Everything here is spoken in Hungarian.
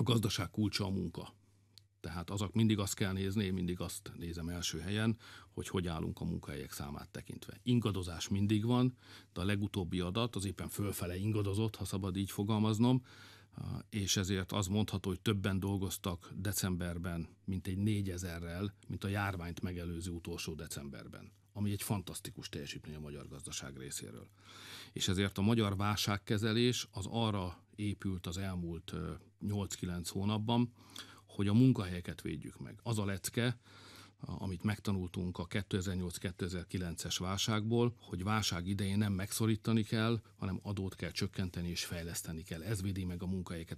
a gazdaság kulcsa a munka. Tehát azok mindig azt kell nézni, mindig azt nézem első helyen, hogy hogy állunk a munkahelyek számát tekintve. Ingadozás mindig van, de a legutóbbi adat az éppen fölfele ingadozott, ha szabad így fogalmaznom, és ezért az mondható, hogy többen dolgoztak decemberben, mint egy négyezerrel, mint a járványt megelőző utolsó decemberben ami egy fantasztikus teljesítmény a magyar gazdaság részéről. És ezért a magyar válságkezelés az arra épült az elmúlt 8-9 hónapban, hogy a munkahelyeket védjük meg. Az a lecke, amit megtanultunk a 2008-2009-es válságból, hogy válság idején nem megszorítani kell, hanem adót kell csökkenteni és fejleszteni kell. Ez védi meg a munkahelyeket.